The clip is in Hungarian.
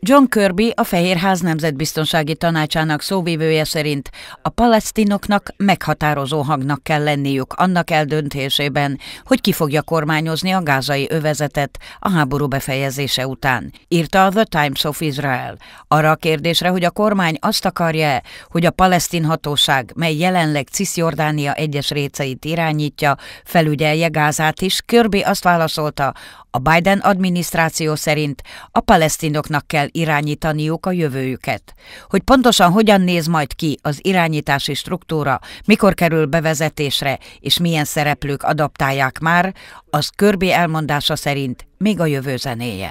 John Kirby, a Fehérház Nemzetbiztonsági Tanácsának szóvívője szerint a palesztinoknak meghatározó hangnak kell lenniük annak eldöntésében, hogy ki fogja kormányozni a gázai övezetet a háború befejezése után, írta a The Times of Israel. Arra a kérdésre, hogy a kormány azt akarja hogy a palesztin hatóság, mely jelenleg Cisjordánia egyes réceit irányítja, felügyelje Gázát is, Kirby azt válaszolta, a Biden adminisztráció szerint a palesztinoknak kell irányítaniuk a jövőjüket. Hogy pontosan hogyan néz majd ki az irányítási struktúra, mikor kerül bevezetésre, és milyen szereplők adaptálják már, az Körbi elmondása szerint még a jövő zenéje.